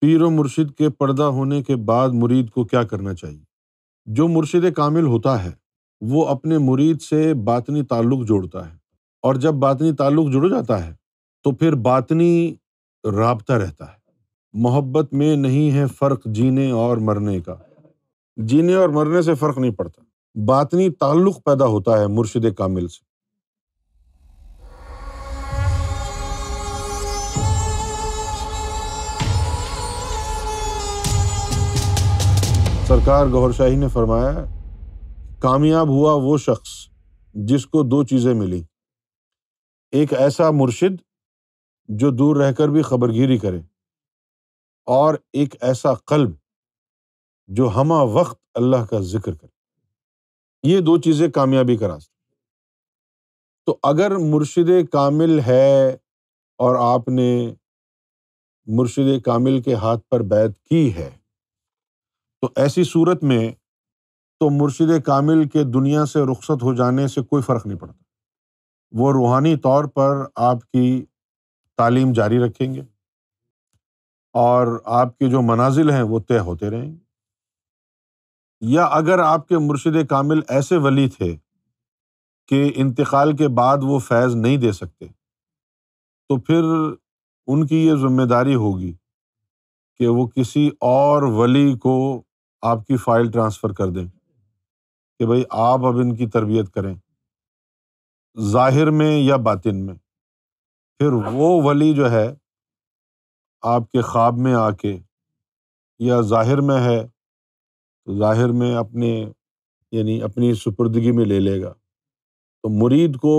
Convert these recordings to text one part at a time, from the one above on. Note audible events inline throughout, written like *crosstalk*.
पीर व मुर्शिद के पर्दा होने के बाद मुरीद को क्या करना चाहिए जो मुर्शिद कामिल होता है वो अपने मुरीद से बातनी ताल्लुक़ जोड़ता है और जब बातनी ताल्लुक़ जुड़ जाता है तो फिर बातनी रबता रहता है मोहब्बत में नहीं है फ़र्क जीने और मरने का जीने और मरने से फ़र्क नहीं पड़ता बातनी ताल्लुक़ पैदा होता है मुर्शिद कामिल से सरकार गौहर शाही ने फरमाया कामयाब हुआ वो शख्स जिसको दो चीज़ें मिली एक ऐसा मुर्शिद जो दूर रहकर भी खबरगिरी करे और एक ऐसा कल्ब जो हम वक्त अल्लाह का जिक्र करे ये दो चीज़ें कामयाबी करा रास्ता तो अगर मुर्शिद कामिल है और आपने मुर्शिद कामिल के हाथ पर बैत की है तो ऐसी सूरत में तो मुर्शिद कामिल के दुनिया से रुखसत हो जाने से कोई फ़र्क नहीं पड़ता वो रूहानी तौर पर आपकी तालीम जारी रखेंगे और आपके जो मनाजिल हैं वो तय होते रहेंगे या अगर आपके मुर्शिद कामिल ऐसे वली थे कि इंतकाल के बाद वो फैज़ नहीं दे सकते तो फिर उनकी ये जिम्मेदारी होगी कि वो किसी और वली को आपकी फ़ाइल ट्रांसफ़र कर दें कि भाई आप अब इनकी तरबियत करें ज़ाहिर में या बातिन में फिर वो वली जो है आपके ख्वाब में आके या ज़ाहिर में है तो ज़ाहिर में अपने यानी अपनी सुपुर्दगी में ले लेगा तो मुरीद को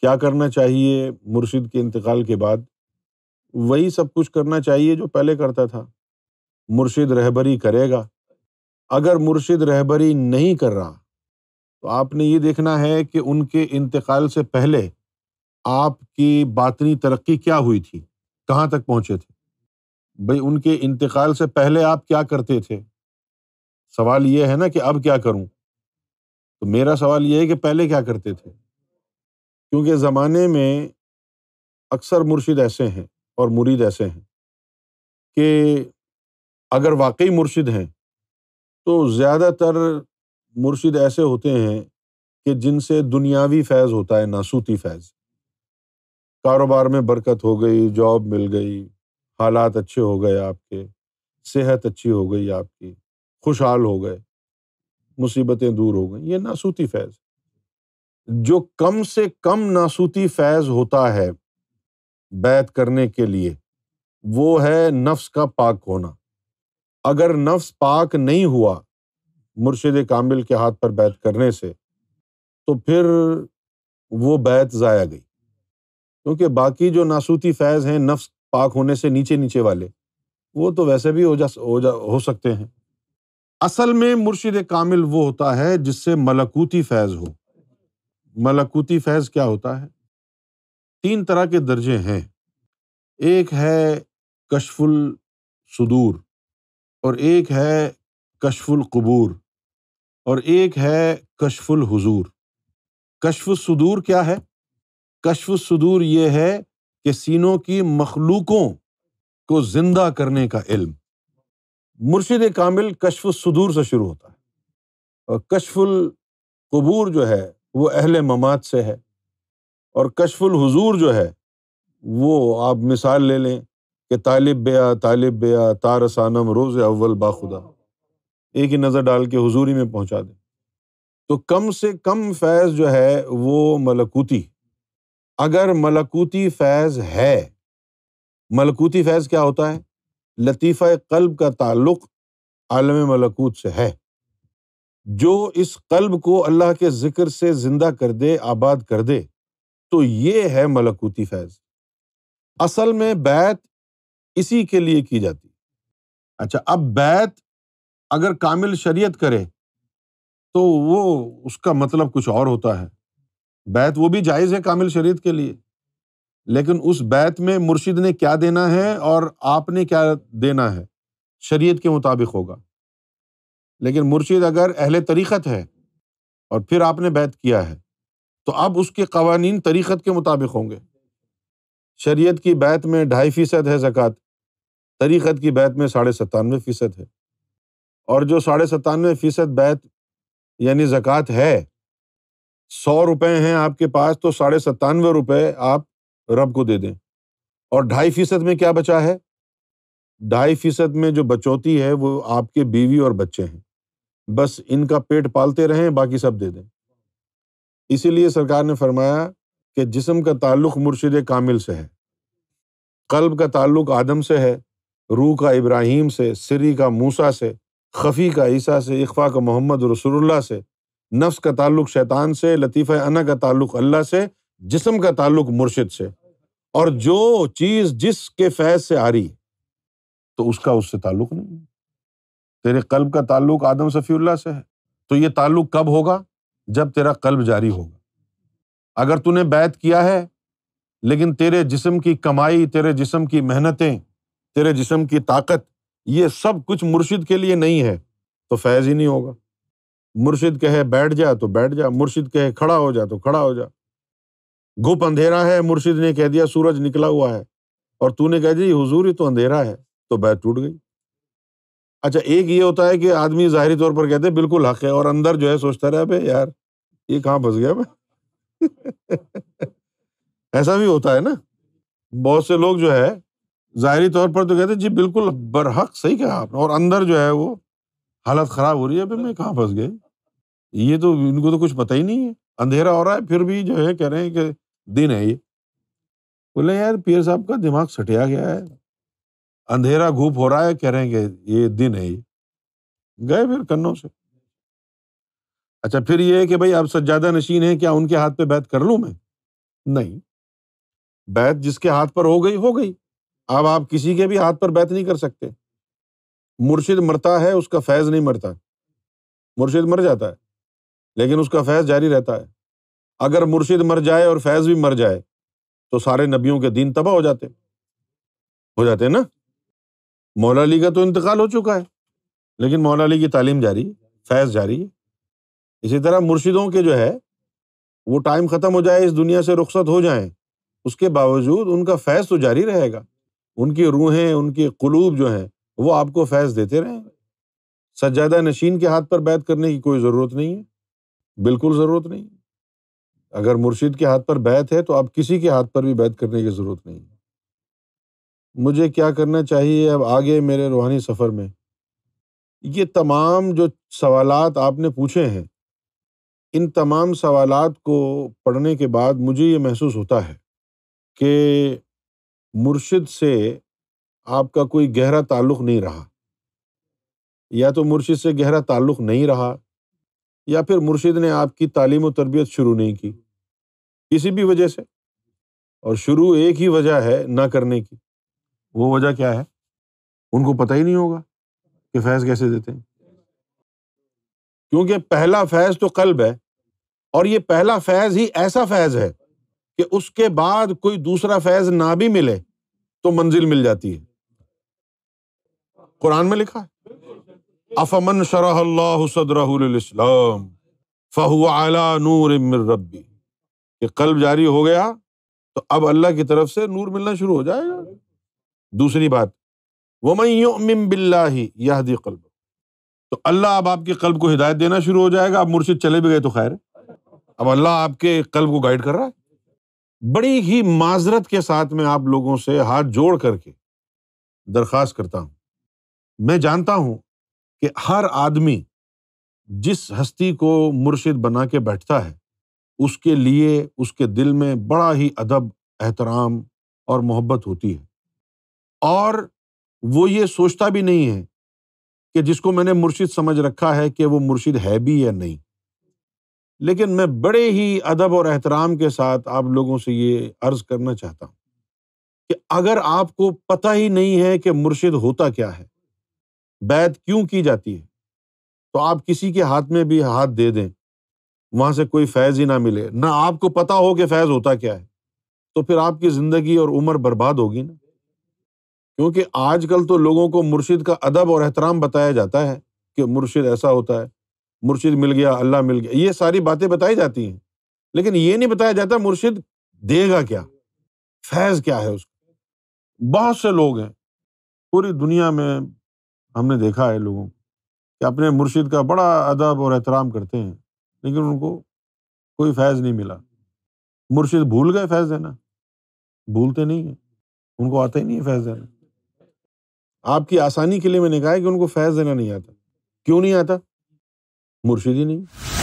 क्या करना चाहिए मुर्शिद के इंतकाल के बाद वही सब कुछ करना चाहिए जो पहले करता था मुर्शिद रहबरी करेगा अगर मुर्शिद रहबरी नहीं कर रहा तो आपने ये देखना है कि उनके इंतकाल से पहले आपकी बातनी तरक्की क्या हुई थी कहाँ तक पहुँचे थे भाई उनके इंतकाल से पहले आप क्या करते थे सवाल ये है ना कि अब क्या करूँ तो मेरा सवाल ये है कि पहले क्या करते थे क्योंकि ज़माने में अक्सर मुर्शिद ऐसे हैं और मुरीद ऐसे हैं कि अगर वाकई मुर्शिद हैं तो ज़्यादातर मुर्शिद ऐसे होते हैं कि जिनसे दुनियावी फैज़ होता है नासूती फैज़ कारोबार में बरकत हो गई जॉब मिल गई हालात अच्छे हो गए आपके सेहत अच्छी हो गई आपकी खुशहाल हो गए मुसीबतें दूर हो गई ये नासूती फैज़ जो कम से कम नासूती फैज़ होता है बैत करने के लिए वो है नफ्स का पाक होना अगर नफ्स पाक नहीं हुआ मुर्शिद कामिल के हाथ पर बैत करने से तो फिर वो बैत ज़ाया गई क्योंकि बाकी जो नासूती फैज़ हैं नफ्स पाक होने से नीचे नीचे वाले वो तो वैसे भी हो जा हो जा हो सकते हैं असल में मुर्शिद कामिल वो होता है जिससे मलकूती फैज़ हो मलकूती फैज़ क्या होता है तीन तरह के दर्जे हैं एक है कशफुल सुदूर और एक है कशफुल कबूर और एक है कशफुल हुजूर कशफ सुदूर क्या है कशफ सुदूर ये है कि सीनों की मखलूकों को जिंदा करने का इल्म मुर्शिद कामिल कशफ सुदूर से शुरू होता है और कशफुल कबूर जो है वो अहल ममाद से है और कशफुल हुजूर जो है वो आप मिसाल ले लें कि तालिब बया तालिब बया तारसानम रोज़ अव्वल बाखुदा एक ही नज़र डाल के हुजूरी में पहुंचा दें तो कम से कम फैज़ जो है वो मलकूती अगर मलकूती फैज़ है मलकूती फैज़ क्या होता है लतीफ़ा कल्ब का ताल्लुक़ आलम मलकूत से है जो इस कल्ब को अल्लाह के ज़िक्र से ज़िंदा कर दे आबाद कर दे तो ये है मलकूती फैज असल में बैत इसी के लिए की जाती अच्छा अब बैत अगर कामिल शरीयत करे तो वो उसका मतलब कुछ और होता है बैत वो भी जायज़ है कामिल शरीयत के लिए लेकिन उस बैत में मुर्शिद ने क्या देना है और आपने क्या देना है शरीयत के मुताबिक होगा लेकिन मुर्शिद अगर अहले तरीक़त है और फिर आपने बैत किया है तो अब उसके कवानी तरीक़त के मुताबिक होंगे शरीयत की बैत में ढाई फ़ीसद है ज़क़़त तरीक़त की बैत में साढ़े सतानवे फ़ीसद है और जो साढ़े सतानवे फ़ीसद बैत यानी ज़क़़त है सौ रुपये हैं आपके पास तो साढ़े सतानवे रुपये आप रब को दे दें और ढाई फ़ीसद में क्या बचा है ढाई फ़ीसद में जो बचौती है वो आपके बीवी और बच्चे हैं बस इनका पेट पालते रहें बाकी सब दे दें इसीलिए सरकार ने फरमाया कि जिसम का ताल्लुक मुर्शद कामिल से है कल्ब का ताल्लुक आदम से है रूह का इब्राहिम से सिरी का मूसा से खफ़ी का ईसा से इख्फा का मोहम्मद रसोल्ला से नफ्स का ताल्लुक शैतान से लतीफ़ा अना का ताल्लुक अल्लाह से जिसम का ताल्लुक मुर्शद से और जो चीज़ जिसके फैज से आ रही है तो उसका उससे ताल्लुक नहीं है तेरे कल्ब का ताल्लुक आदम सफ़ील्ला से है तो ये ताल्लुक कब होगा जब तेरा कल्ब जारी होगा अगर तूने बैत किया है लेकिन तेरे जिस्म की कमाई तेरे जिस्म की मेहनतें तेरे जिस्म की ताकत ये सब कुछ मुर्शिद के लिए नहीं है तो फैज़ ही नहीं होगा मुर्शिद कहे बैठ जा तो बैठ जा मुर्शिद कहे खड़ा हो जा तो खड़ा हो जा गुप अंधेरा है मुर्शिद ने कह दिया सूरज निकला हुआ है और तूने कह दी हुजूरी तो अंधेरा है तो बैत टूट गई अच्छा एक ये होता है कि आदमी ज़ाहरी तौर पर कहते हैं बिल्कुल हक है और अंदर जो है सोचता रहा भाई यार ये कहाँ फंस गया मैं *laughs* ऐसा भी होता है ना बहुत से लोग जो है ज़ाहरी तौर पर तो कहते जी बिल्कुल बरहक सही कहा आपने और अंदर जो है वो हालत ख़राब हो रही है भाई मैं कहाँ फंस गए ये तो इनको तो कुछ पता ही नहीं है अंधेरा हो रहा है फिर भी जो है कह रहे हैं कि दिन है ये बोले यार पीर साहब का दिमाग सटिया गया है अंधेरा घूप हो रहा है कह रहे हैं कि ये दिन है ये गए फिर कन्नों से अच्छा फिर ये है कि भाई आप सज्जादा नशीन है क्या उनके हाथ पे बैत कर लूँ मैं नहीं बैत जिसके हाथ पर हो गई हो गई अब आप किसी के भी हाथ पर बैत नहीं कर सकते मुर्शिद मरता है उसका फैज़ नहीं मरता मुर्शिद मर जाता है लेकिन उसका फैज़ जारी रहता है अगर मुर्शिद मर जाए और फैज़ भी मर जाए तो सारे नबियों के दिन तबाह हो जाते हो जाते हैं ना मौला अली का तो इंतकाल हो चुका है लेकिन मौला अली की तालीम जारी फैज़ जारी इसी तरह मुर्शिदों के जो है वो टाइम ख़त्म हो जाए इस दुनिया से रुखसत हो जाए उसके बावजूद उनका फैज़ तो जारी रहेगा उनकी रूहें उनके कलूब जो हैं वो आपको फैज़ देते रहेंगे सज्जादा नशीन के हाथ पर बैत करने की कोई ज़रूरत नहीं है बिल्कुल ज़रूरत नहीं अगर मुर्शिद के हाथ पर बैत है तो आप किसी के हाथ पर भी बैत करने की ज़रूरत नहीं है मुझे क्या करना चाहिए अब आगे मेरे रूहानी सफ़र में ये तमाम जो सवाल आपने पूछे हैं इन तमाम सवालात को पढ़ने के बाद मुझे ये महसूस होता है कि मुर्शिद से आपका कोई गहरा ताल्लुक़ नहीं रहा या तो मुर्शिद से गहरा ताल्लुक़ नहीं रहा या फिर मुर्शिद ने आपकी तालीम और तरबियत शुरू नहीं की किसी भी वजह से और शुरू एक ही वजह है ना करने की वो वजह क्या है उनको पता ही नहीं होगा कि फैज कैसे देते हैं क्योंकि पहला फैज तो कल्ब है और ये पहला फैज ही ऐसा फैज है कि उसके बाद कोई दूसरा फैज ना भी मिले तो मंजिल मिल जाती है कुरान में लिखा है अफमन शरहल्लाम फहुआला नूर रबी ये कल्ब जारी हो गया तो अब अल्लाह की तरफ से नूर मिलना शुरू हो जाएगा दूसरी बात वमयम बिल्ला यह दी कल्ब तो अल्लाह अब आपके कल्ब को हिदायत देना शुरू हो जाएगा आप मुर्शिद चले भी गए तो खैर अब अल्लाह आपके कल्ब को गाइड कर रहा है बड़ी ही माजरत के साथ में आप लोगों से हाथ जोड़ करके दरख्वास्त करता हूँ मैं जानता हूँ कि हर आदमी जिस हस्ती को मुर्शिद बना के बैठता है उसके लिए उसके दिल में बड़ा ही अदब एहतराम और मोहब्बत होती है और वो ये सोचता भी नहीं है कि जिसको मैंने मुर्शिद समझ रखा है कि वो मुर्शिद है भी या नहीं लेकिन मैं बड़े ही अदब और एहतराम के साथ आप लोगों से ये अर्ज करना चाहता हूँ कि अगर आपको पता ही नहीं है कि मुर्शिद होता क्या है बैत क्यों की जाती है तो आप किसी के हाथ में भी हाथ दे दें वहां से कोई फैज़ ही ना मिले ना आपको पता हो कि फैज़ होता क्या है तो फिर आपकी ज़िंदगी और उम्र बर्बाद होगी ना क्योंकि आजकल तो लोगों को मुर्शिद का अदब और एहतराम बताया जाता है कि मुर्शिद ऐसा होता है मुर्शिद मिल गया अल्लाह मिल गया ये सारी बातें बताई जाती हैं लेकिन ये नहीं बताया जाता मुर्शिद देगा क्या फैज़ क्या है उसको बहुत से लोग हैं पूरी दुनिया में हमने देखा है लोगों कि अपने मुर्शिद का बड़ा अदब और एहतराम करते हैं लेकिन उनको कोई फैज़ नहीं मिला मुर्शिद भूल गए फैज़ देना भूलते नहीं हैं उनको आता ही नहीं है फैज़ देना आपकी आसानी के लिए मैंने कहा है कि उनको फैज़ देना नहीं आता क्यों नहीं आता मुर्शिद ही नहीं